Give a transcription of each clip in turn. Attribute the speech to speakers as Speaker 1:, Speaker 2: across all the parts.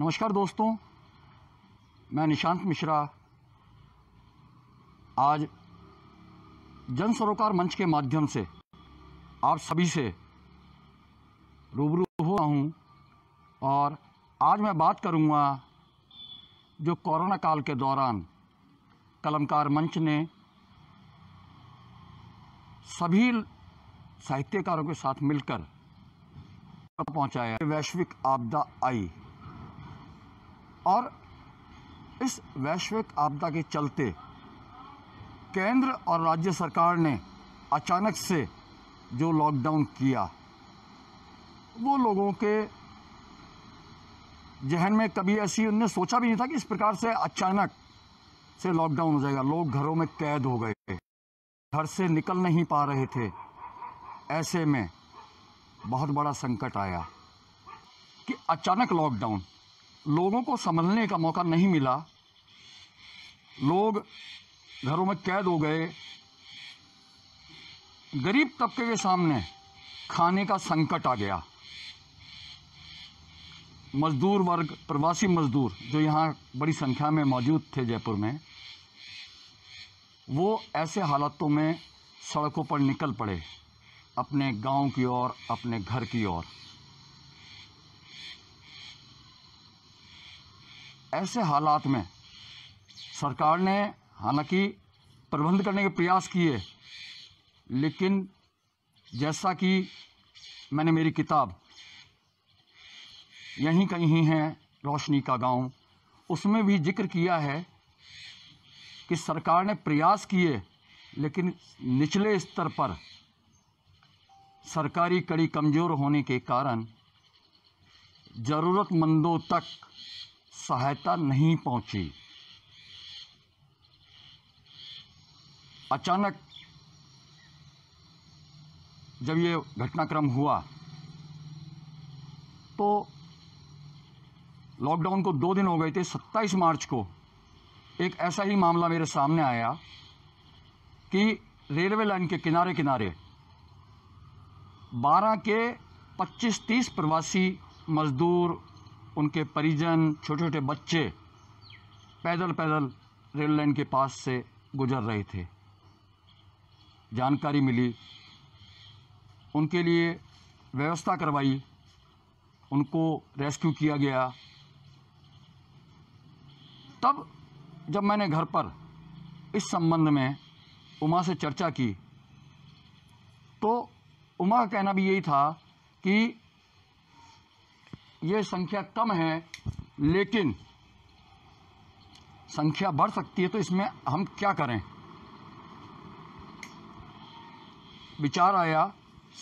Speaker 1: नमस्कार दोस्तों मैं निशांत मिश्रा आज जन सरोकार मंच के माध्यम से आप सभी से रूबरू हुआ हूँ और आज मैं बात करूँगा जो कोरोना काल के दौरान कलमकार मंच ने सभी साहित्यकारों के साथ मिलकर पहुँचाया वैश्विक आपदा आई और इस वैश्विक आपदा के चलते केंद्र और राज्य सरकार ने अचानक से जो लॉकडाउन किया वो लोगों के जहन में कभी ऐसी उनने सोचा भी नहीं था कि इस प्रकार से अचानक से लॉकडाउन हो जाएगा लोग घरों में कैद हो गए घर से निकल नहीं पा रहे थे ऐसे में बहुत बड़ा संकट आया कि अचानक लॉकडाउन लोगों को समझने का मौका नहीं मिला लोग घरों में कैद हो गए गरीब तबके के सामने खाने का संकट आ गया मजदूर वर्ग प्रवासी मजदूर जो यहाँ बड़ी संख्या में मौजूद थे जयपुर में वो ऐसे हालातों में सड़कों पर निकल पड़े अपने गांव की ओर अपने घर की ओर ऐसे हालात में सरकार ने हालांकि प्रबंध करने के प्रयास किए लेकिन जैसा कि मैंने मेरी किताब यहीं कहीं है रोशनी का गांव उसमें भी जिक्र किया है कि सरकार ने प्रयास किए लेकिन निचले स्तर पर सरकारी कड़ी कमज़ोर होने के कारण ज़रूरतमंदों तक सहायता नहीं पहुंची अचानक जब ये घटनाक्रम हुआ तो लॉकडाउन को दो दिन हो गए थे 27 मार्च को एक ऐसा ही मामला मेरे सामने आया कि रेलवे लाइन के किनारे किनारे 12 के 25-30 प्रवासी मजदूर उनके परिजन छोटे छोटे बच्चे पैदल पैदल रेल लाइन के पास से गुजर रहे थे जानकारी मिली उनके लिए व्यवस्था करवाई उनको रेस्क्यू किया गया तब जब मैंने घर पर इस संबंध में उमा से चर्चा की तो उमा का कहना भी यही था कि ये संख्या कम है लेकिन संख्या बढ़ सकती है तो इसमें हम क्या करें विचार आया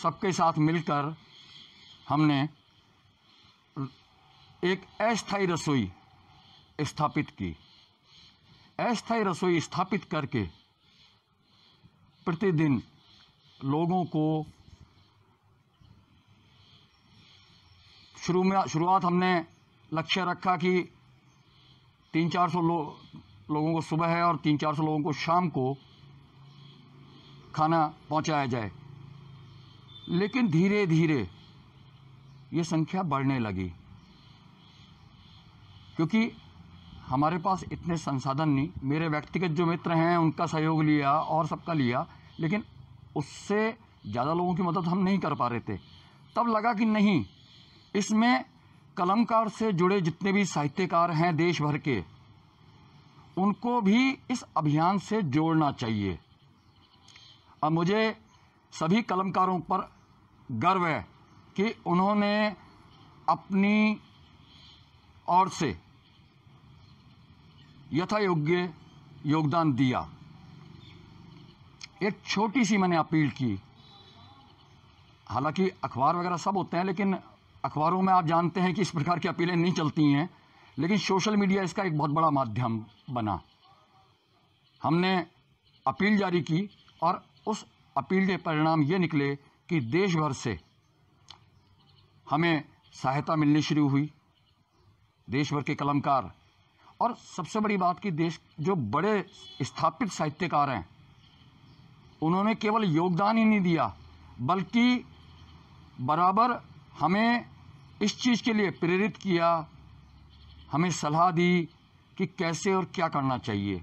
Speaker 1: सबके साथ मिलकर हमने एक अस्थायी रसोई स्थापित की अस्थायी रसोई स्थापित करके प्रतिदिन लोगों को शुरू में शुरुआत हमने लक्ष्य रखा कि तीन चार सौ लो, लोगों को सुबह है और तीन चार सौ लोगों को शाम को खाना पहुंचाया जाए लेकिन धीरे धीरे ये संख्या बढ़ने लगी क्योंकि हमारे पास इतने संसाधन नहीं मेरे व्यक्तिगत जो मित्र हैं उनका सहयोग लिया और सबका लिया लेकिन उससे ज़्यादा लोगों की मदद हम नहीं कर पा रहे थे तब लगा कि नहीं इसमें कलमकार से जुड़े जितने भी साहित्यकार हैं देश भर के उनको भी इस अभियान से जोड़ना चाहिए और मुझे सभी कलमकारों पर गर्व है कि उन्होंने अपनी ओर से यथा योग्य योगदान दिया एक छोटी सी मैंने अपील की हालांकि अखबार वगैरह सब होते हैं लेकिन अखबारों में आप जानते हैं कि इस प्रकार की अपीलें नहीं चलती हैं लेकिन सोशल मीडिया इसका एक बहुत बड़ा माध्यम बना हमने अपील जारी की और उस अपील के परिणाम ये निकले कि देश भर से हमें सहायता मिलनी शुरू हुई देश भर के कलमकार और सबसे बड़ी बात कि देश जो बड़े स्थापित साहित्यकार हैं उन्होंने केवल योगदान ही नहीं दिया बल्कि बराबर हमें इस चीज़ के लिए प्रेरित किया हमें सलाह दी कि कैसे और क्या करना चाहिए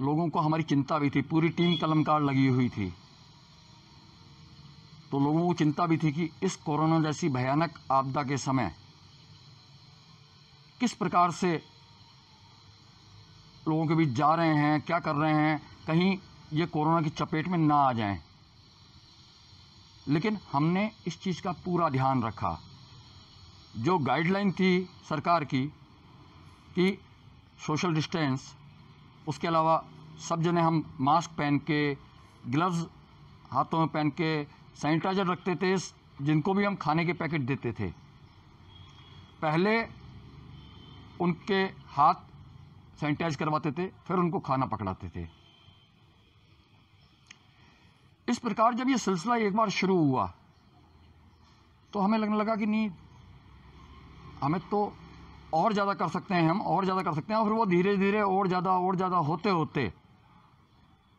Speaker 1: लोगों को हमारी चिंता भी थी पूरी टीम कलमकार लगी हुई थी तो लोगों को चिंता भी थी कि इस कोरोना जैसी भयानक आपदा के समय किस प्रकार से लोगों के बीच जा रहे हैं क्या कर रहे हैं कहीं ये कोरोना की चपेट में ना आ जाएं लेकिन हमने इस चीज़ का पूरा ध्यान रखा जो गाइडलाइन थी सरकार की कि सोशल डिस्टेंस उसके अलावा सब जने हम मास्क पहन के ग्लव्स हाथों में पहन के सैनिटाइजर रखते थे जिनको भी हम खाने के पैकेट देते थे पहले उनके हाथ सैनिटाइज करवाते थे फिर उनको खाना पकड़ाते थे इस प्रकार जब ये सिलसिला एक बार शुरू हुआ तो हमें लगने लगा कि नहीं हमें तो और ज़्यादा कर सकते हैं हम और ज़्यादा कर सकते हैं और फिर वो धीरे धीरे और ज़्यादा और ज़्यादा होते होते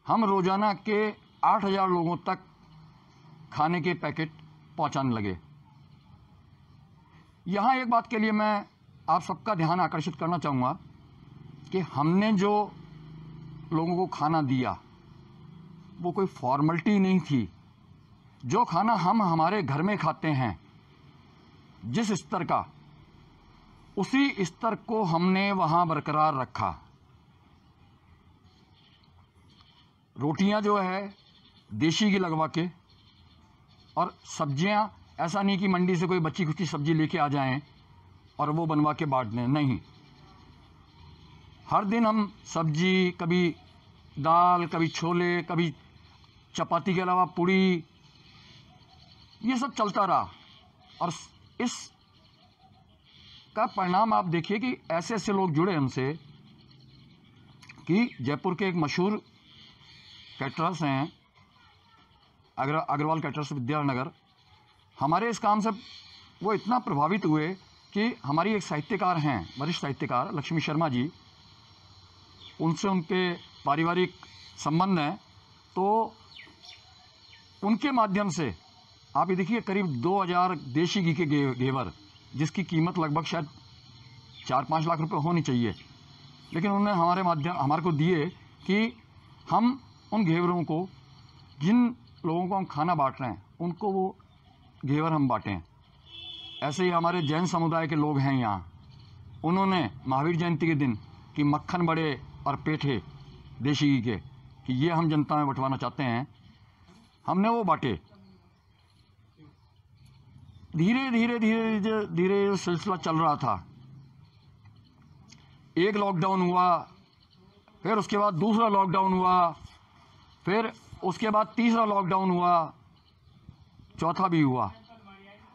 Speaker 1: हम रोज़ाना के आठ हज़ार लोगों तक खाने के पैकेट पहुंचाने लगे यहाँ एक बात के लिए मैं आप सबका ध्यान आकर्षित करना चाहूँगा कि हमने जो लोगों को खाना दिया वो कोई फॉर्मलिटी नहीं थी जो खाना हम हमारे घर में खाते हैं जिस स्तर का उसी स्तर को हमने वहाँ बरकरार रखा रोटियाँ जो है देशी की लगवा के और सब्जियाँ ऐसा नहीं कि मंडी से कोई बच्ची खुची सब्जी लेके आ जाएं और वो बनवा के बांट दें नहीं हर दिन हम सब्जी कभी दाल कभी छोले कभी चपाती के अलावा पूड़ी ये सब चलता रहा और इस का परिणाम आप देखिए कि ऐसे ऐसे लोग जुड़े हमसे कि जयपुर के एक मशहूर कैटरस हैं अग्र अग्रवाल कैटरस विद्यानगर हमारे इस काम से वो इतना प्रभावित हुए कि हमारी एक साहित्यकार हैं वरिष्ठ साहित्यकार लक्ष्मी शर्मा जी उनसे उनके पारिवारिक संबंध हैं तो उनके माध्यम से आप ये देखिए करीब 2000 देशी घी के घेवर जिसकी कीमत लगभग शायद चार पाँच लाख रुपए होनी चाहिए लेकिन उन्होंने हमारे माध्यम हमारे को दिए कि हम उन घेवरों को जिन लोगों को हम खाना बांट रहे हैं उनको वो घेवर हम बांटें ऐसे ही हमारे जैन समुदाय के लोग हैं यहाँ उन्होंने महावीर जयंती के दिन कि मक्खन बड़े और पेठे देशी घी के कि ये हम जनता में बंटवाना चाहते हैं हमने वो बांटे धीरे धीरे धीरे धीरे धीरे सिलसिला चल रहा था एक लॉकडाउन हुआ फिर उसके बाद दूसरा लॉकडाउन हुआ फिर उसके बाद तीसरा लॉकडाउन हुआ चौथा भी हुआ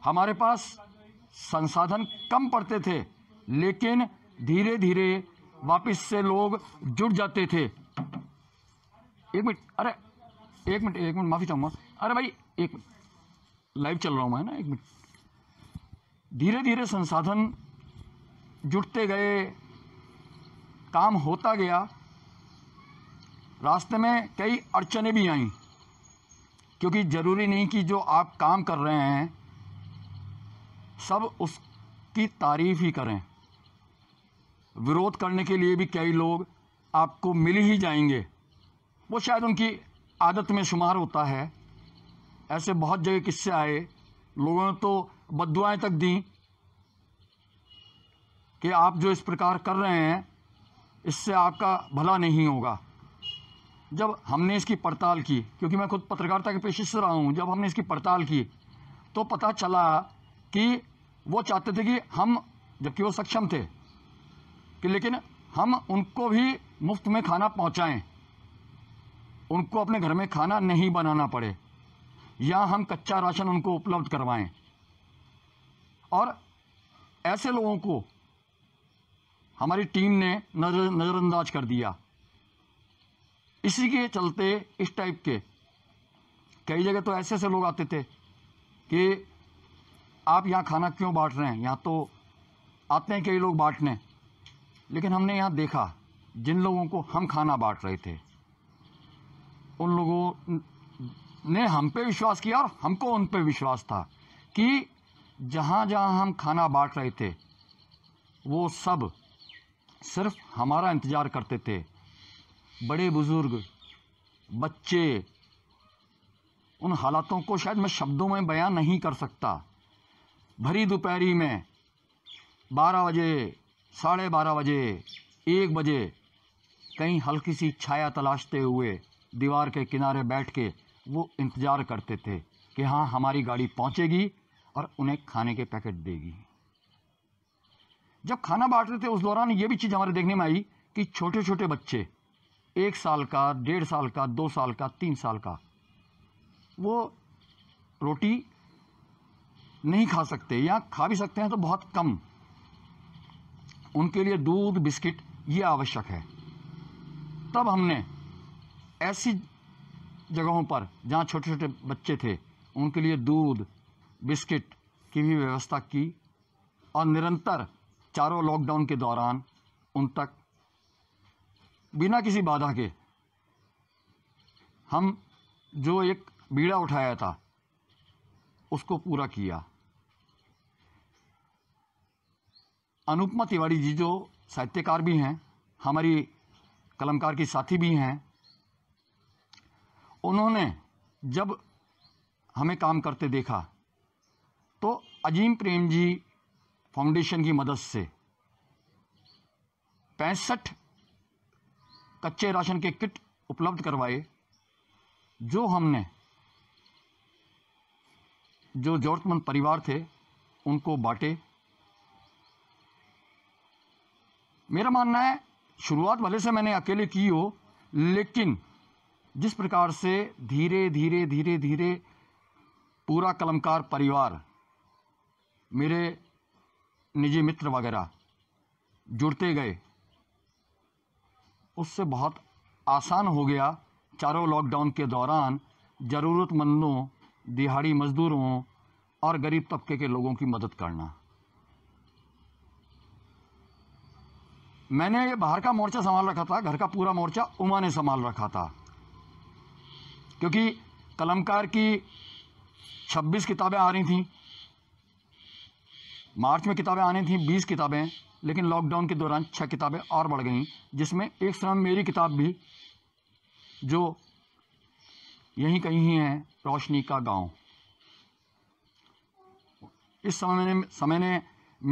Speaker 1: हमारे पास संसाधन कम पड़ते थे लेकिन धीरे धीरे वापस से लोग जुड़ जाते थे एक मिनट अरे एक मिनट एक मिनट माफ़ी चाहूंगा अरे भाई एक लाइव चल रहा हूं मैं ना एक मिनट धीरे धीरे संसाधन जुटते गए काम होता गया रास्ते में कई अड़चने भी आईं क्योंकि ज़रूरी नहीं कि जो आप काम कर रहे हैं सब उसकी तारीफ़ ही करें विरोध करने के लिए भी कई लोग आपको मिल ही जाएंगे वो शायद उनकी आदत में शुमार होता है ऐसे बहुत जगह किस्से आए लोगों ने तो बदुआएँ तक दी कि आप जो इस प्रकार कर रहे हैं इससे आपका भला नहीं होगा जब हमने इसकी पड़ताल की क्योंकि मैं खुद पत्रकारिता के पेशे से रहा हूँ जब हमने इसकी पड़ताल की तो पता चला कि वो चाहते थे कि हम जबकि वो सक्षम थे कि लेकिन हम उनको भी मुफ्त में खाना पहुँचाएँ उनको अपने घर में खाना नहीं बनाना पड़े या हम कच्चा राशन उनको उपलब्ध करवाएं और ऐसे लोगों को हमारी टीम ने नज़र नज़रअंदाज कर दिया इसी के चलते इस टाइप के कई जगह तो ऐसे ऐसे लोग आते थे कि आप यहाँ खाना क्यों बांट रहे हैं यहाँ तो आते हैं कई लोग बांटने लेकिन हमने यहाँ देखा जिन लोगों को हम खाना बांट रहे थे उन लोगों ने हम पे विश्वास किया और हमको उन पे विश्वास था कि जहाँ जहाँ हम खाना बांट रहे थे वो सब सिर्फ हमारा इंतज़ार करते थे बड़े बुज़ुर्ग बच्चे उन हालातों को शायद मैं शब्दों में बयान नहीं कर सकता भरी दोपहरी में बारह बजे साढ़े बारह बजे एक बजे कहीं हल्की सी छाया तलाशते हुए दीवार के किनारे बैठ के वो इंतज़ार करते थे कि हाँ हमारी गाड़ी पहुँचेगी और उन्हें खाने के पैकेट देगी जब खाना बांट रहे थे उस दौरान ये भी चीज़ हमारे देखने में आई कि छोटे छोटे बच्चे एक साल का डेढ़ साल का दो साल का तीन साल का वो रोटी नहीं खा सकते या खा भी सकते हैं तो बहुत कम उनके लिए दूध बिस्किट ये आवश्यक है तब हमने ऐसी जगहों पर जहाँ छोटे छोटे बच्चे थे उनके लिए दूध बिस्किट की भी व्यवस्था की और निरंतर चारों लॉकडाउन के दौरान उन तक बिना किसी बाधा के हम जो एक बीड़ा उठाया था उसको पूरा किया अनुपमा तिवारी जी जो साहित्यकार भी हैं हमारी कलमकार की साथी भी हैं उन्होंने जब हमें काम करते देखा तो अजीम प्रेम जी फाउंडेशन की मदद से पैंसठ कच्चे राशन के किट उपलब्ध करवाए जो हमने जो ज़रूरतमंद परिवार थे उनको बांटे मेरा मानना है शुरुआत भले से मैंने अकेले की हो लेकिन जिस प्रकार से धीरे धीरे धीरे धीरे पूरा कलमकार परिवार मेरे निजी मित्र वगैरह जुड़ते गए उससे बहुत आसान हो गया चारों लॉकडाउन के दौरान ज़रूरतमंदों दिहाड़ी मज़दूरों और गरीब तबके के लोगों की मदद करना मैंने ये बाहर का मोर्चा संभाल रखा था घर का पूरा मोर्चा उमा ने संभाल रखा था क्योंकि कलमकार की 26 किताबें आ रही थी मार्च में किताबें आने थी 20 किताबें लेकिन लॉकडाउन के दौरान छः किताबें और बढ़ गईं जिसमें एक श्रम मेरी किताब भी जो यहीं कहीं ही है रोशनी का गांव इस समय मैंने समय ने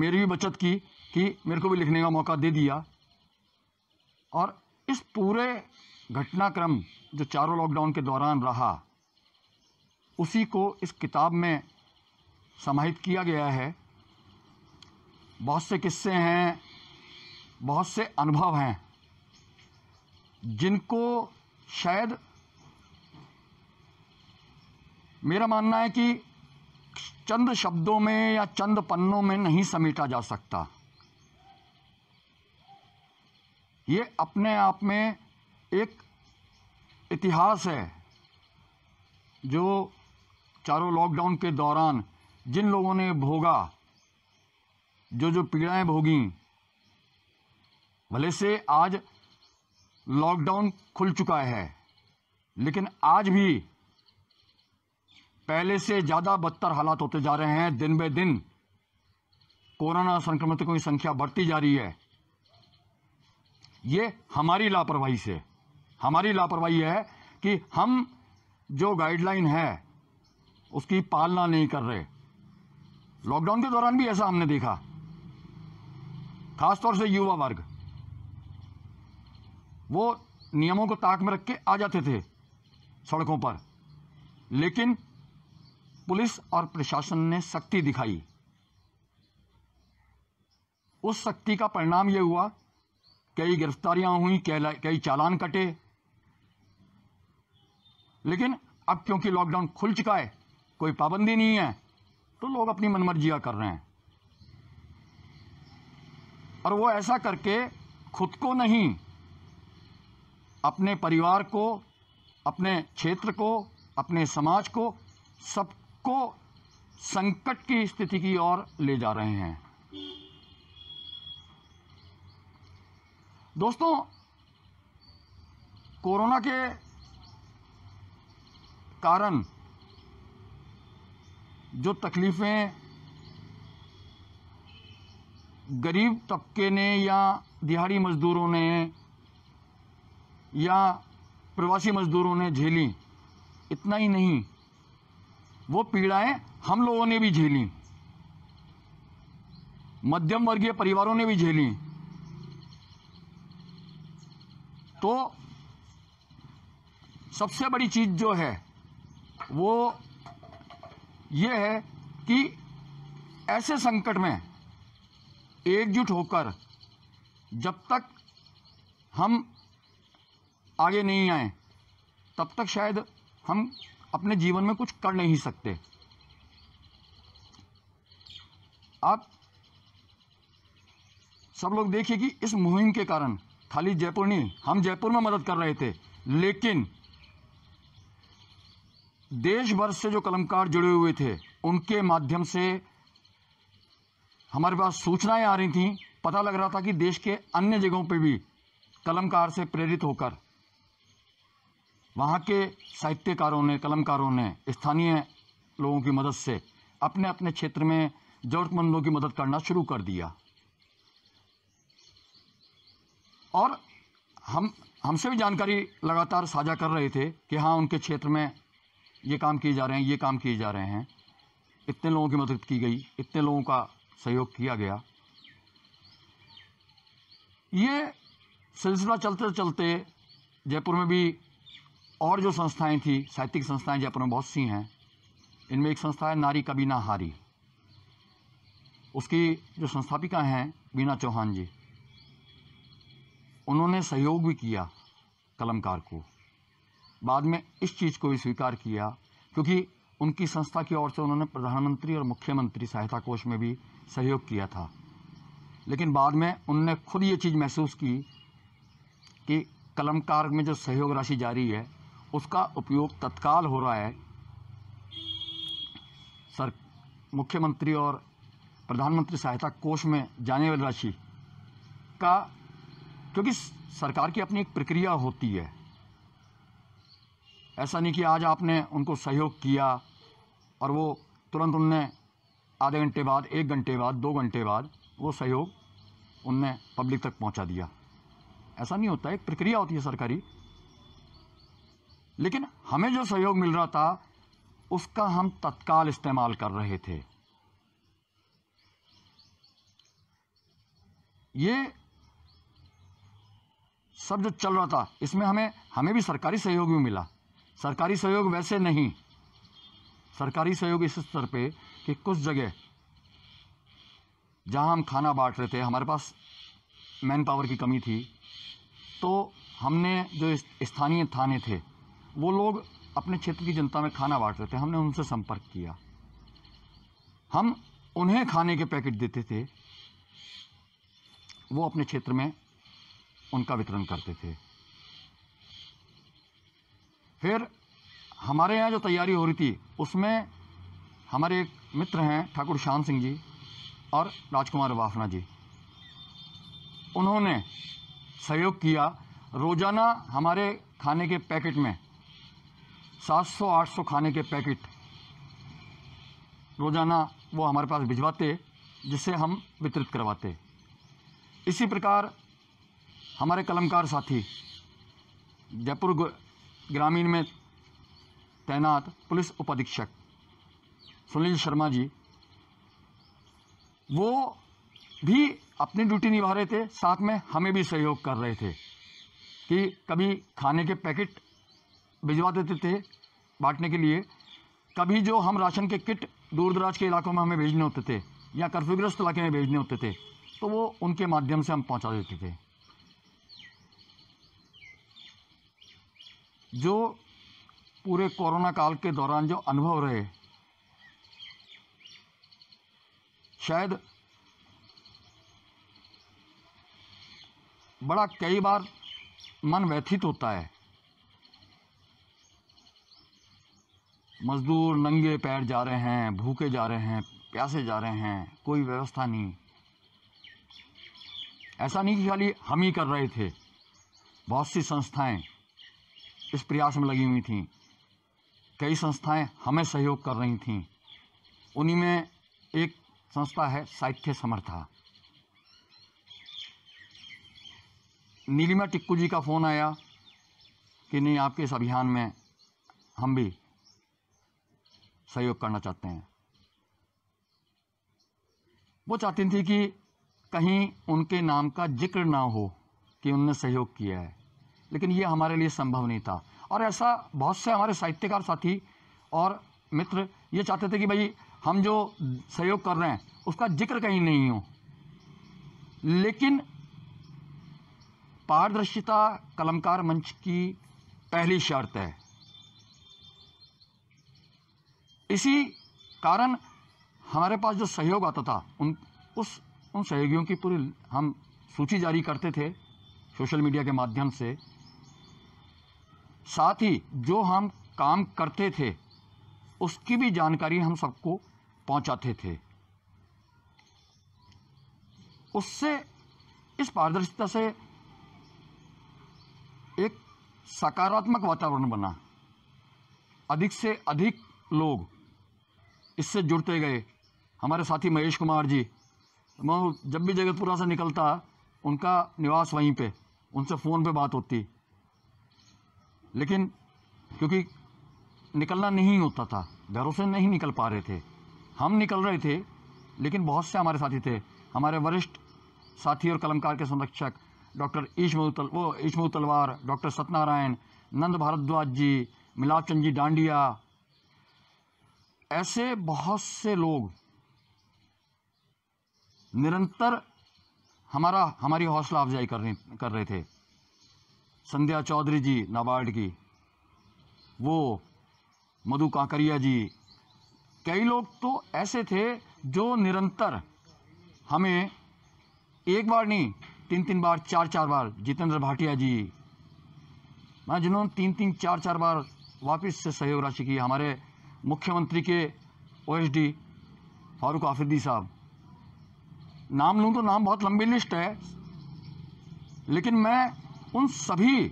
Speaker 1: मेरी भी बचत की कि मेरे को भी लिखने का मौका दे दिया और इस पूरे घटनाक्रम जो चारों लॉकडाउन के दौरान रहा उसी को इस किताब में समाहित किया गया है बहुत से किस्से हैं बहुत से अनुभव हैं जिनको शायद मेरा मानना है कि चंद शब्दों में या चंद पन्नों में नहीं समेटा जा सकता ये अपने आप में एक इतिहास है जो चारों लॉकडाउन के दौरान जिन लोगों ने भोगा जो जो पीड़ाएं भोगी भले से आज लॉकडाउन खुल चुका है लेकिन आज भी पहले से ज़्यादा बदतर हालात होते जा रहे हैं दिन ब दिन कोरोना संक्रमितों की संख्या बढ़ती जा रही है ये हमारी लापरवाही से हमारी लापरवाही है कि हम जो गाइडलाइन है उसकी पालना नहीं कर रहे लॉकडाउन के दौरान भी ऐसा हमने देखा खासतौर से युवा वर्ग वो नियमों को ताक में रख के आ जाते थे सड़कों पर लेकिन पुलिस और प्रशासन ने सख्ती दिखाई उस सख्ती का परिणाम यह हुआ कई गिरफ्तारियां हुई कई चालान कटे लेकिन अब क्योंकि लॉकडाउन खुल चुका है कोई पाबंदी नहीं है तो लोग अपनी मनमर्जियां कर रहे हैं और वो ऐसा करके खुद को नहीं अपने परिवार को अपने क्षेत्र को अपने समाज को सबको संकट की स्थिति की ओर ले जा रहे हैं दोस्तों कोरोना के कारण जो तकलीफ़ें गरीब तबके ने या दिहाड़ी मज़दूरों ने या प्रवासी मज़दूरों ने झेली इतना ही नहीं वो पीड़ाएं हम लोगों ने भी झेली मध्यम वर्गीय परिवारों ने भी झेली तो सबसे बड़ी चीज़ जो है वो ये है कि ऐसे संकट में एकजुट होकर जब तक हम आगे नहीं आए तब तक शायद हम अपने जीवन में कुछ कर नहीं सकते आप सब लोग देखिए कि इस मुहिम के कारण खाली जयपुर नहीं हम जयपुर में मदद कर रहे थे लेकिन देश भर से जो कलमकार जुड़े हुए थे उनके माध्यम से हमारे पास सूचनाएं आ रही थी पता लग रहा था कि देश के अन्य जगहों पे भी कलमकार से प्रेरित होकर वहाँ के साहित्यकारों ने कलमकारों ने स्थानीय लोगों की मदद से अपने अपने क्षेत्र में ज़रूरतमंदों की मदद करना शुरू कर दिया और हम हमसे भी जानकारी लगातार साझा कर रहे थे कि हाँ उनके क्षेत्र में ये काम किए जा रहे हैं ये काम किए जा रहे हैं इतने लोगों की मदद की गई इतने लोगों का सहयोग किया गया ये सिलसिला चलते चलते जयपुर में भी और जो संस्थाएं थी साहित्यिक संस्थाएं जयपुर में बहुत सी हैं इनमें एक संस्था है नारी कभी ना हारी उसकी जो संस्थापिका हैं बीना चौहान जी उन्होंने सहयोग भी किया कलमकार को बाद में इस चीज़ को भी स्वीकार किया क्योंकि उनकी संस्था की ओर से उन्होंने प्रधानमंत्री और मुख्यमंत्री सहायता कोष में भी सहयोग किया था लेकिन बाद में उनने खुद ये चीज़ महसूस की कि कलम में जो सहयोग राशि जारी है उसका उपयोग तत्काल हो रहा है सर मुख्यमंत्री और प्रधानमंत्री सहायता कोष में जाने वाली राशि का क्योंकि सरकार की अपनी एक प्रक्रिया होती है ऐसा नहीं कि आज आपने उनको सहयोग किया और वो तुरंत उनने आधे घंटे बाद एक घंटे बाद दो घंटे बाद वो सहयोग उनने पब्लिक तक पहुंचा दिया ऐसा नहीं होता एक प्रक्रिया होती है सरकारी लेकिन हमें जो सहयोग मिल रहा था उसका हम तत्काल इस्तेमाल कर रहे थे ये सब जो चल रहा था इसमें हमें हमें भी सरकारी सहयोग भी मिला सरकारी सहयोग वैसे नहीं सरकारी सहयोग इस स्तर पे कि कुछ जगह जहां हम खाना बांट रहे थे हमारे पास मैन पावर की कमी थी तो हमने जो स्थानीय थाने थे वो लोग अपने क्षेत्र की जनता में खाना बांट रहे थे हमने उनसे संपर्क किया हम उन्हें खाने के पैकेट देते थे वो अपने क्षेत्र में उनका वितरण करते थे फिर हमारे यहाँ जो तैयारी हो रही थी उसमें हमारे एक मित्र हैं ठाकुर श्याम सिंह जी और राजकुमार वाफना जी उन्होंने सहयोग किया रोज़ाना हमारे खाने के पैकेट में 700-800 खाने के पैकेट रोज़ाना वो हमारे पास भिजवाते जिसे हम वितरित करवाते इसी प्रकार हमारे कलमकार साथी जयपुर ग्रामीण में तैनात पुलिस उपाधीक्षक सुनील शर्मा जी वो भी अपनी ड्यूटी निभा रहे थे साथ में हमें भी सहयोग कर रहे थे कि कभी खाने के पैकेट भिजवा देते थे बांटने के लिए कभी जो हम राशन के किट दूर दराज के इलाकों में हमें भेजने होते थे या कर्फ्यूग्रस्त इलाके में भेजने होते थे तो वो उनके माध्यम से हम पहुंचा देते थे जो पूरे कोरोना काल के दौरान जो अनुभव रहे शायद बड़ा कई बार मन व्यथित होता है मजदूर नंगे पैर जा रहे हैं भूखे जा रहे हैं प्यासे जा रहे हैं कोई व्यवस्था नहीं ऐसा नहीं कि खाली हम ही कर रहे थे बहुत सी संस्थाएं इस प्रयास में लगी हुई थीं कई संस्थाएं हमें सहयोग कर रही थीं उन्हीं में एक संस्था है साहित्य समर्था नीलिमा टिक्कू जी का फ़ोन आया कि नहीं आपके इस अभियान में हम भी सहयोग करना चाहते हैं वो चाहती थी कि कहीं उनके नाम का जिक्र ना हो कि उनने सहयोग किया है लेकिन ये हमारे लिए संभव नहीं था और ऐसा बहुत से हमारे साहित्यकार साथी और मित्र ये चाहते थे कि भाई हम जो सहयोग कर रहे हैं उसका जिक्र कहीं नहीं हो लेकिन पारदर्शिता कलमकार मंच की पहली शर्त है इसी कारण हमारे पास जो सहयोग आता था उन उस उन सहयोगियों की पूरी हम सूची जारी करते थे सोशल मीडिया के माध्यम से साथ ही जो हम काम करते थे उसकी भी जानकारी हम सबको पहुंचाते थे उससे इस पारदर्शिता से एक सकारात्मक वातावरण बना अधिक से अधिक लोग इससे जुड़ते गए हमारे साथी महेश कुमार जी मैं जब भी जगतपुरा से निकलता उनका निवास वहीं पे उनसे फ़ोन पे बात होती लेकिन क्योंकि निकलना नहीं होता था घरों से नहीं निकल पा रहे थे हम निकल रहे थे लेकिन बहुत से हमारे साथी थे हमारे वरिष्ठ साथी और कलमकार के संरक्षक डॉक्टर ईशम वो ईशमू तलवार डॉक्टर सत्यनारायण नंद भारद्वाज जी मिलाप चंद जी डांडिया ऐसे बहुत से लोग निरंतर हमारा हमारी हौसला अफजाई कर रहे थे संध्या चौधरी जी नाबार्ड की वो मधु काकरिया जी कई लोग तो ऐसे थे जो निरंतर हमें एक बार नहीं तीन तीन बार चार चार बार जितेंद्र भाटिया जी मैं जिन्होंने तीन तीन चार चार बार वापस से सहयोग राशि की हमारे मुख्यमंत्री के ओएसडी फारूक आफरीदी साहब नाम लूँ तो नाम बहुत लंबी लिस्ट है लेकिन मैं उन सभी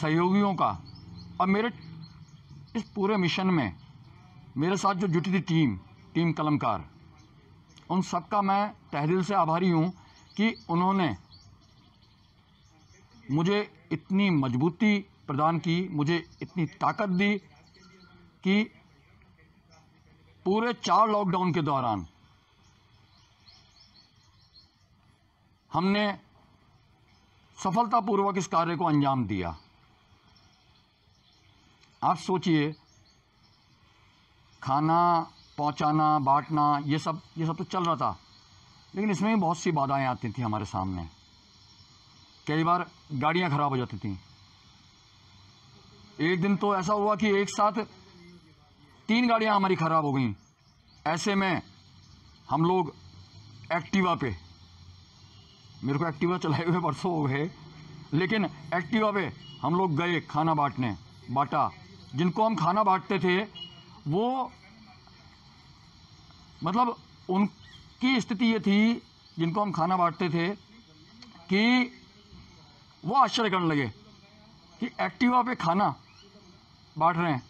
Speaker 1: सहयोगियों का और मेरे इस पूरे मिशन में मेरे साथ जो जुटी थी टीम टीम कलमकार उन सबका मैं तहदिल से आभारी हूँ कि उन्होंने मुझे इतनी मजबूती प्रदान की मुझे इतनी ताकत दी कि पूरे चार लॉकडाउन के दौरान हमने सफलतापूर्वक इस कार्य को अंजाम दिया आप सोचिए खाना पहुंचाना बांटना ये सब ये सब तो चल रहा था लेकिन इसमें भी बहुत सी बाधाएं आती थी हमारे सामने कई बार गाड़ियां ख़राब हो जाती थी एक दिन तो ऐसा हुआ कि एक साथ तीन गाड़ियां हमारी ख़राब हो गई ऐसे में हम लोग एक्टिवा पे मेरे को एक्टिवा चलाए हुए परसों हो गए लेकिन एक्टिवा पे हम लोग गए खाना बांटने बांटा जिनको हम खाना बांटते थे वो मतलब उनकी स्थिति ये थी जिनको हम खाना बांटते थे कि वो आश्चर्य करने लगे कि एक्टिवा पे खाना बांट रहे हैं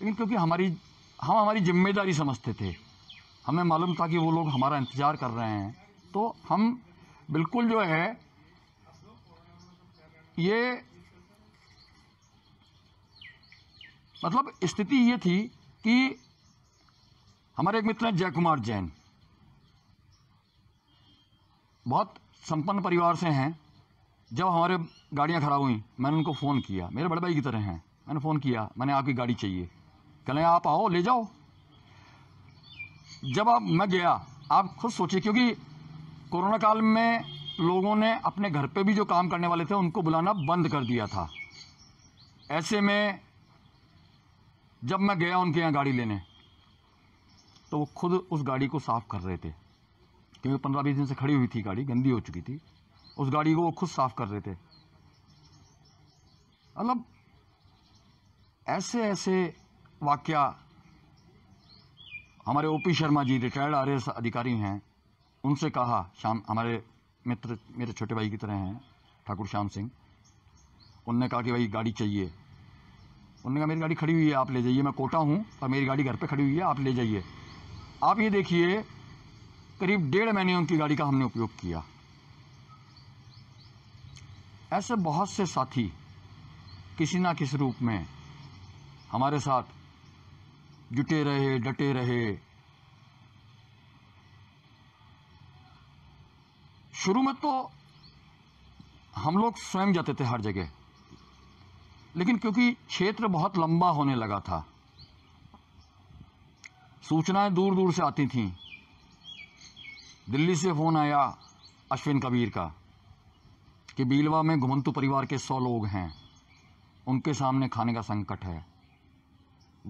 Speaker 1: लेकिन क्योंकि हमारी हम हमारी जिम्मेदारी समझते थे हमें मालूम था कि वो लोग हमारा इंतज़ार कर रहे हैं तो हम बिल्कुल जो है ये मतलब स्थिति ये थी कि हमारे एक मित्र हैं जय कुमार जैन बहुत संपन्न परिवार से हैं जब हमारे गाड़ियां ख़राब हुई मैंने उनको फ़ोन किया मेरे बड़े भाई की तरह हैं मैंने फ़ोन किया मैंने आपकी गाड़ी चाहिए कहें आप आओ ले जाओ जब आप मैं गया आप खुद सोचिए क्योंकि कोरोना काल में लोगों ने अपने घर पे भी जो काम करने वाले थे उनको बुलाना बंद कर दिया था ऐसे में जब मैं गया उनके यहाँ गाड़ी लेने तो वो खुद उस गाड़ी को साफ़ कर रहे थे क्योंकि पंद्रह बीस दिन से खड़ी हुई थी गाड़ी गंदी हो चुकी थी उस गाड़ी को वो खुद साफ़ कर रहे थे मतलब ऐसे ऐसे वाक्य हमारे OP Sharma ji retired R अधिकारी हैं उनसे कहा शाम हमारे मित्र मेरे छोटे भाई की तरह हैं ठाकुर श्याम सिंह उनने कहा कि भाई गाड़ी चाहिए उनने कहा मेरी गाड़ी खड़ी हुई है आप ले जाइए मैं कोटा हूँ पर मेरी गाड़ी घर पे खड़ी हुई है आप ले जाइए आप ये देखिए करीब डेढ़ महीने उनकी गाड़ी का हमने उपयोग किया ऐसे बहुत से साथी किसी ना किसी रूप में हमारे साथ जुटे रहे डटे रहे शुरू में तो हम लोग स्वयं जाते थे हर जगह लेकिन क्योंकि क्षेत्र बहुत लंबा होने लगा था सूचनाएं दूर दूर से आती थीं दिल्ली से फ़ोन आया अश्विन कबीर का कि बीलवा में घुमंतु परिवार के सौ लोग हैं उनके सामने खाने का संकट है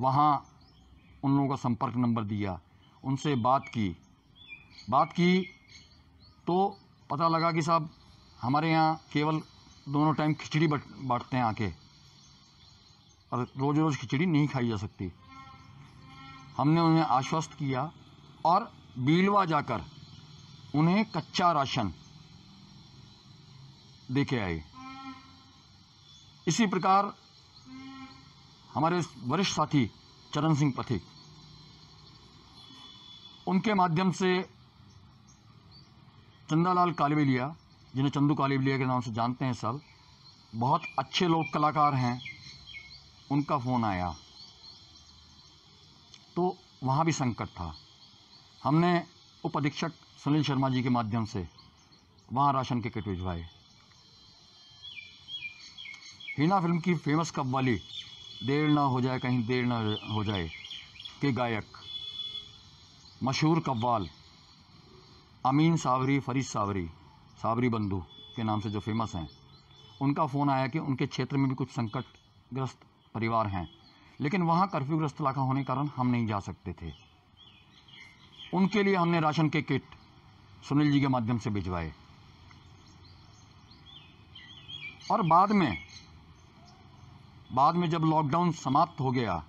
Speaker 1: वहाँ उन लोगों का संपर्क नंबर दिया उनसे बात की बात की तो पता लगा कि साहब हमारे यहाँ केवल दोनों टाइम खिचड़ी बांटते हैं आके और रोज़ रोज़ खिचड़ी नहीं खाई जा सकती हमने उन्हें आश्वस्त किया और बीलवा जाकर उन्हें कच्चा राशन दे के आए इसी प्रकार हमारे वरिष्ठ साथी चरण सिंह पथिक उनके माध्यम से चंदालाल कालीबेलिया जिन्हें चंदू कालीबेलिया के नाम से जानते हैं सब बहुत अच्छे लोग कलाकार हैं उनका फ़ोन आया तो वहाँ भी संकट था हमने उप अधीक्षक सुनील शर्मा जी के माध्यम से वहाँ राशन के किट भिजवाए हिना फिल्म की फेमस कब वाली देर ना हो जाए कहीं देर ना हो जाए के गायक मशहूर कव्वाल अमीन सावरी फरीद सावरी सावरी बंधु के नाम से जो फेमस हैं उनका फ़ोन आया कि उनके क्षेत्र में भी कुछ संकटग्रस्त परिवार हैं लेकिन वहाँ कर्फ्यूग्रस्त इलाका होने के कारण हम नहीं जा सकते थे उनके लिए हमने राशन के किट सुनील जी के माध्यम से भिजवाए और बाद में बाद में जब लॉकडाउन समाप्त हो गया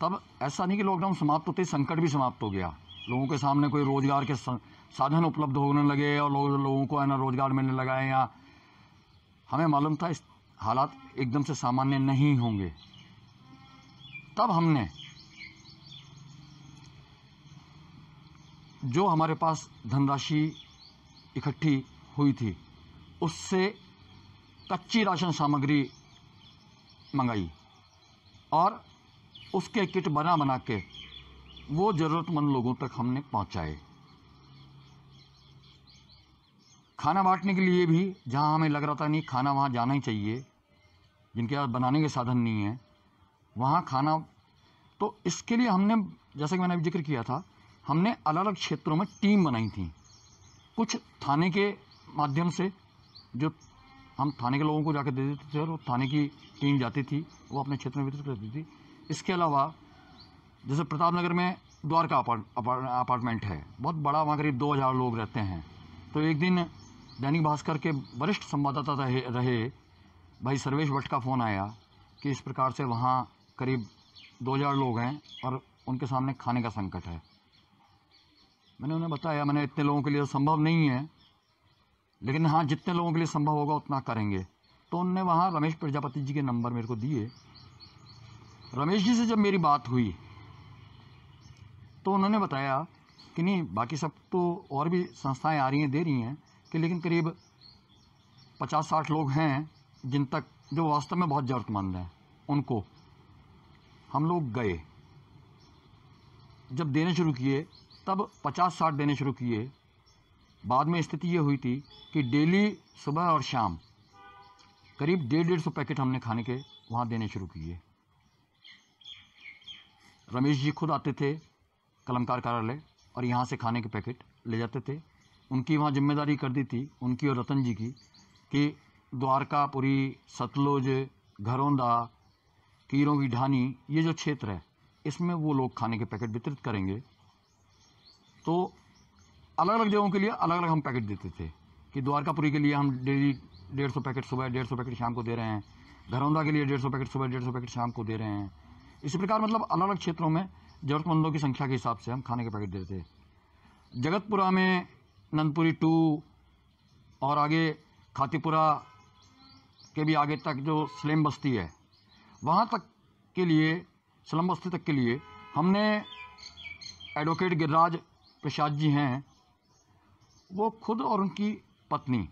Speaker 1: तब ऐसा नहीं कि लॉकडाउन समाप्त होते संकट भी समाप्त हो गया लोगों के सामने कोई रोज़गार के साधन उपलब्ध होने लगे और लोग लोगों को है ना रोज़गार मिलने लगा है या हमें मालूम था इस हालात एकदम से सामान्य नहीं होंगे तब हमने जो हमारे पास धनराशि इकट्ठी हुई थी उससे कच्ची राशन सामग्री मंगाई और उसके किट बना बना के वो ज़रूरतमंद लोगों तक हमने पहुंचाए खाना बांटने के लिए भी जहां हमें लग रहा था नहीं खाना वहां जाना ही चाहिए जिनके पास बनाने के साधन नहीं है वहाँ खाना तो इसके लिए हमने जैसा कि मैंने अभी जिक्र किया था हमने अलग अलग क्षेत्रों में टीम बनाई थी कुछ थाने के माध्यम से जो हम थाने के लोगों को जाकर दे देते थे और थाने की टीम जाती थी वो अपने क्षेत्र में वितरित करती थी इसके अलावा जैसे प्रताप नगर में द्वारका अपार्टमेंट है बहुत बड़ा वहाँ करीब 2000 लोग रहते हैं तो एक दिन दैनिक भास्कर के वरिष्ठ संवाददाता रहे, रहे भाई सर्वेश भट्ट का फ़ोन आया कि इस प्रकार से वहाँ करीब 2000 लोग हैं और उनके सामने खाने का संकट है मैंने उन्हें बताया मैंने इतने लोगों के लिए संभव नहीं है लेकिन हाँ जितने लोगों के लिए संभव होगा उतना करेंगे तो उनने वहाँ रमेश प्रजापति जी के नंबर मेरे को दिए रमेश जी से जब मेरी बात हुई तो उन्होंने बताया कि नहीं बाकी सब तो और भी संस्थाएं आ रही हैं दे रही हैं कि लेकिन करीब पचास साठ लोग हैं जिन तक जो वास्तव में बहुत ज़रूरतमंद हैं उनको हम लोग गए जब देने शुरू किए तब पचास साठ देने शुरू किए बाद में स्थिति ये हुई थी कि डेली सुबह और शाम करीब डेढ़ डेढ़ सौ पैकेट हमने खाने के वहाँ देने शुरू किए रमेश जी खुद आते थे कलमकार कार्यालय और यहाँ से खाने के पैकेट ले जाते थे उनकी वहाँ जिम्मेदारी कर दी थी उनकी और रतन जी की कि द्वारकापुरी सतलुज घरौंदा कीरों की ढानी ये जो क्षेत्र है इसमें वो लोग खाने के पैकेट वितरित करेंगे तो अलग अलग जगहों के लिए अलग अलग हम पैकेट देते थे कि द्वारकापुरी के लिए हम डेली डेढ़ सौ पैकेट सुबह डेढ़ सौ पैकेट शाम को दे रहे हैं घरौंदा के लिए डेढ़ सौ पैकेट सुबह डेढ़ सौ पैकेट शाम को दे रहे हैं इसी प्रकार मतलब अलग अलग क्षेत्रों में ज़रूरतमंदों की संख्या के हिसाब से हम खाने के पैकेट देते थे जगतपुरा में नंदपुरी टू और आगे खातीपुरा के भी आगे तक जो स्लम बस्ती है वहाँ तक के लिए स्लम बस्ती तक के लिए हमने एडवोकेट गिरिराज प्रसाद जी हैं वो खुद और उनकी पत्नी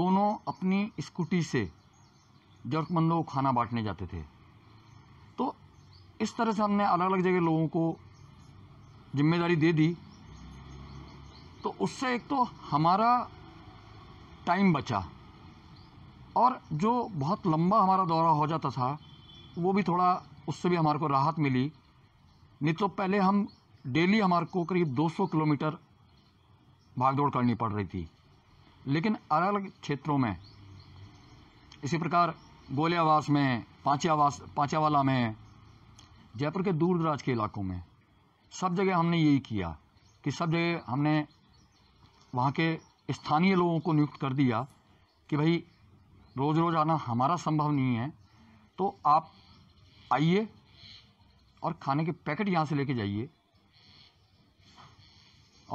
Speaker 1: दोनों अपनी स्कूटी से ज़रूरतमंदों को खाना बांटने जाते थे इस तरह से हमने अलग अलग जगह लोगों को जिम्मेदारी दे दी तो उससे एक तो हमारा टाइम बचा और जो बहुत लंबा हमारा दौरा हो जाता था वो भी थोड़ा उससे भी हमारे को राहत मिली नहीं तो पहले हम डेली हमारे को करीब 200 किलोमीटर भागदौड़ करनी पड़ रही थी लेकिन अलग अलग क्षेत्रों में इसी प्रकार गोले आवास में पाँचे आवास पाँचावाला में जयपुर के दूर दराज के इलाकों में सब जगह हमने यही किया कि सब जगह हमने वहाँ के स्थानीय लोगों को नियुक्त कर दिया कि भाई रोज़ रोज़ आना हमारा संभव नहीं है तो आप आइए और खाने के पैकेट यहाँ से लेके जाइए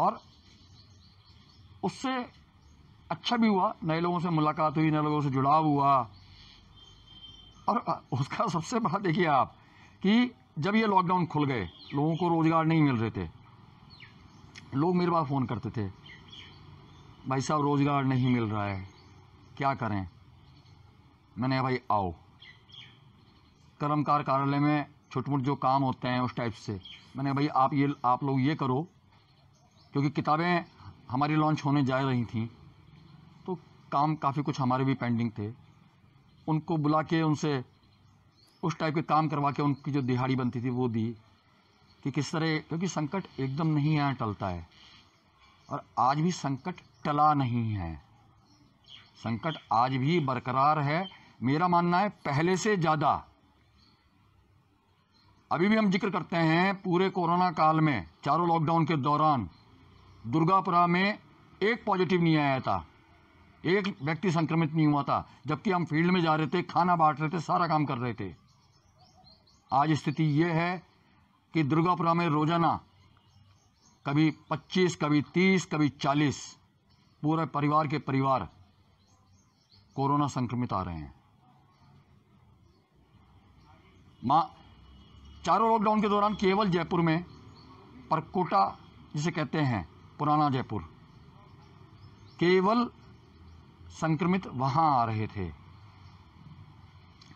Speaker 1: और उससे अच्छा भी हुआ नए लोगों से मुलाकात हुई नए लोगों से जुड़ाव हुआ और उसका सबसे बड़ा देखिए आप कि जब ये लॉकडाउन खुल गए लोगों को रोज़गार नहीं मिल रहे थे लोग मेरे पास फ़ोन करते थे भाई साहब रोज़गार नहीं मिल रहा है क्या करें मैंने कहा भाई आओ कर्मकार कार्यालय में छोटे मोटे जो काम होते हैं उस टाइप से मैंने भाई आप ये आप लोग ये करो क्योंकि किताबें हमारी लॉन्च होने जा रही थी तो काम काफ़ी कुछ हमारे भी पेंडिंग थे उनको बुला के उनसे उस टाइप के काम करवा के उनकी जो दिहाड़ी बनती थी वो दी कि किस तरह क्योंकि संकट एकदम नहीं यहाँ टलता है और आज भी संकट टला नहीं है संकट आज भी बरकरार है मेरा मानना है पहले से ज़्यादा अभी भी हम जिक्र करते हैं पूरे कोरोना काल में चारों लॉकडाउन के दौरान दुर्गापुरा में एक पॉजिटिव नहीं आया था एक व्यक्ति संक्रमित नहीं हुआ था जबकि हम फील्ड में जा रहे थे खाना बांट रहे थे सारा काम कर रहे थे आज स्थिति यह है कि दुर्गापुरा में रोजाना कभी 25 कभी 30 कभी 40 पूरे परिवार के परिवार कोरोना संक्रमित आ रहे हैं मां चारों लॉकडाउन के दौरान केवल जयपुर में परकोटा जिसे कहते हैं पुराना जयपुर केवल संक्रमित वहां आ रहे थे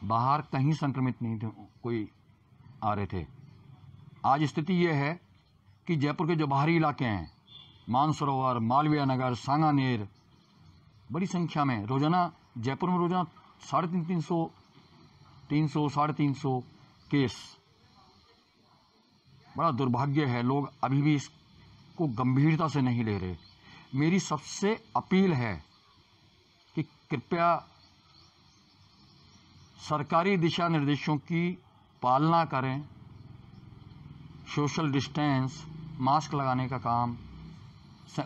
Speaker 1: बाहर कहीं संक्रमित नहीं थे कोई आ रहे थे आज स्थिति यह है कि जयपुर के जो बाहरी इलाके हैं मानसरोवर मालविया नगर सांगानेर बड़ी संख्या में रोज़ाना जयपुर में रोज़ाना साढ़े तीन तीन सौ तीन सौ साढ़े तीन सौ केस बड़ा दुर्भाग्य है लोग अभी भी इसको गंभीरता से नहीं ले रहे मेरी सबसे अपील है कि कृपया सरकारी दिशा निर्देशों की पालना करें सोशल डिस्टेंस मास्क लगाने का काम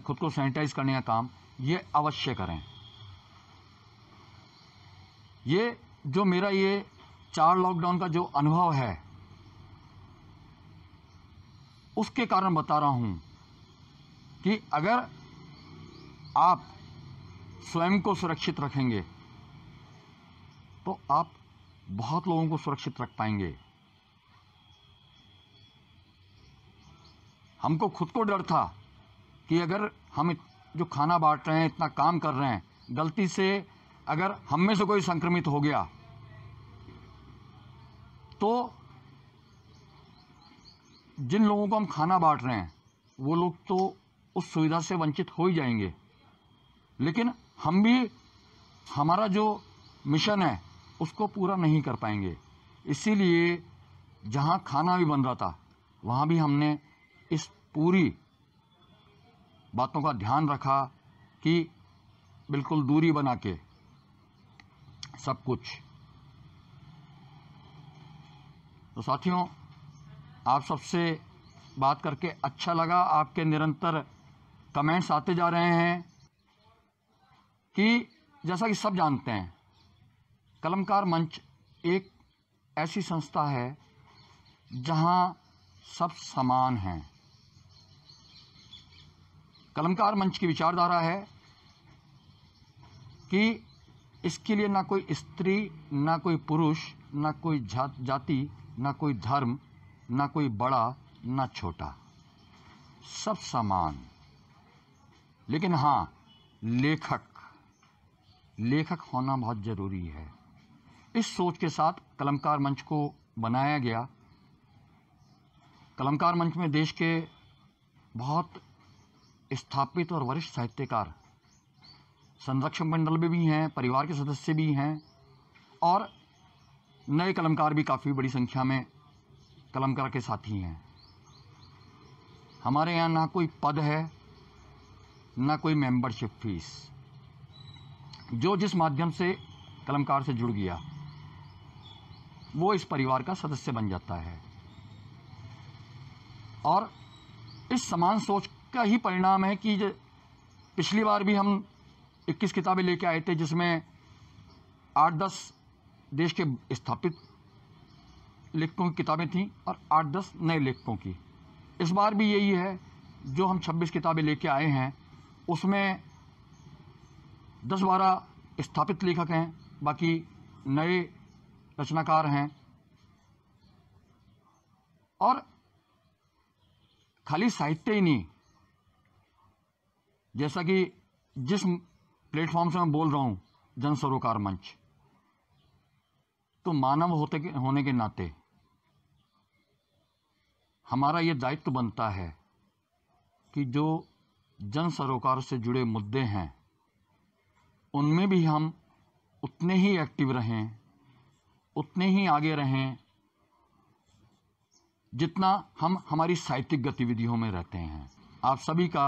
Speaker 1: खुद को सैनिटाइज करने का काम ये अवश्य करें ये जो मेरा ये चार लॉकडाउन का जो अनुभव है उसके कारण बता रहा हूँ कि अगर आप स्वयं को सुरक्षित रखेंगे तो आप बहुत लोगों को सुरक्षित रख पाएंगे हमको खुद को डर था कि अगर हम जो खाना बांट रहे हैं इतना काम कर रहे हैं गलती से अगर हम में से कोई संक्रमित हो गया तो जिन लोगों को हम खाना बांट रहे हैं वो लोग तो उस सुविधा से वंचित हो ही जाएंगे लेकिन हम भी हमारा जो मिशन है उसको पूरा नहीं कर पाएंगे इसीलिए जहाँ खाना भी बन रहा था वहाँ भी हमने इस पूरी बातों का ध्यान रखा कि बिल्कुल दूरी बना के सब कुछ तो साथियों आप सबसे बात करके अच्छा लगा आपके निरंतर कमेंट्स आते जा रहे हैं कि जैसा कि सब जानते हैं कलमकार मंच एक ऐसी संस्था है जहां सब समान हैं कलमकार मंच की विचारधारा है कि इसके लिए ना कोई स्त्री ना कोई पुरुष ना कोई जाति ना कोई धर्म ना कोई बड़ा ना छोटा सब समान लेकिन हाँ लेखक लेखक होना बहुत ज़रूरी है इस सोच के साथ कलमकार मंच को बनाया गया कलमकार मंच में देश के बहुत स्थापित और वरिष्ठ साहित्यकार संरक्षण मंडल में भी हैं परिवार के सदस्य भी हैं और नए कलमकार भी काफ़ी बड़ी संख्या में कलमकार के साथी हैं हमारे यहाँ ना कोई पद है ना कोई मेंबरशिप फीस जो जिस माध्यम से कलमकार से जुड़ गया वो इस परिवार का सदस्य बन जाता है और इस समान सोच इसका ही परिणाम है कि पिछली बार भी हम 21 किताबें लेके आए थे जिसमें आठ दस देश के स्थापित लेखकों की किताबें थीं और आठ दस नए लेखकों की इस बार भी यही है जो हम 26 किताबें लेके आए हैं उसमें दस बारह स्थापित लेखक हैं बाकी नए रचनाकार हैं और खाली साहित्य ही नहीं जैसा कि जिस प्लेटफॉर्म से मैं बोल रहा हूँ जन सरोकार मंच तो मानव होते के, होने के नाते हमारा ये दायित्व बनता है कि जो जन सरोकार से जुड़े मुद्दे हैं उनमें भी हम उतने ही एक्टिव रहें उतने ही आगे रहें जितना हम हमारी साहित्यिक गतिविधियों में रहते हैं आप सभी का